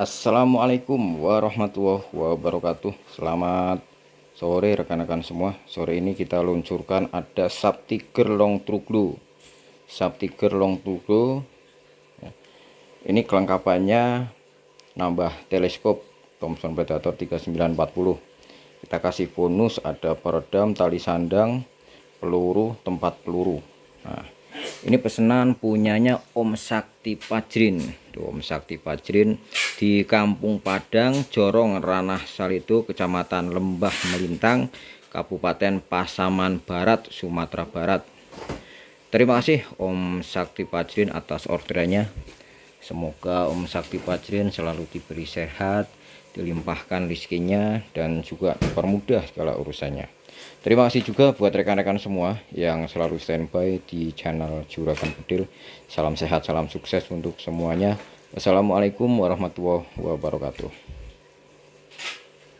Assalamualaikum warahmatullahi wabarakatuh Selamat sore rekan-rekan semua Sore ini kita luncurkan ada sub tiger long truglu Sub tiger long truglu ya. Ini kelengkapannya nambah teleskop Thomson Predator 3940 Kita kasih bonus ada peredam, tali sandang, peluru, tempat peluru Nah ini pesanan punyanya Om Sakti Pajrin Om Sakti Fajrin di Kampung Padang, Jorong, Ranah Salitu, Kecamatan Lembah Melintang, Kabupaten Pasaman Barat, Sumatera Barat. Terima kasih Om Sakti Fajrin atas orderannya. Semoga Om Sakti Pajrin selalu diberi sehat, dilimpahkan rezekinya dan juga dipermudah segala urusannya. Terima kasih juga buat rekan-rekan semua yang selalu standby di channel Juragan Bedil. Salam sehat, salam sukses untuk semuanya. Wassalamualaikum warahmatullahi wabarakatuh.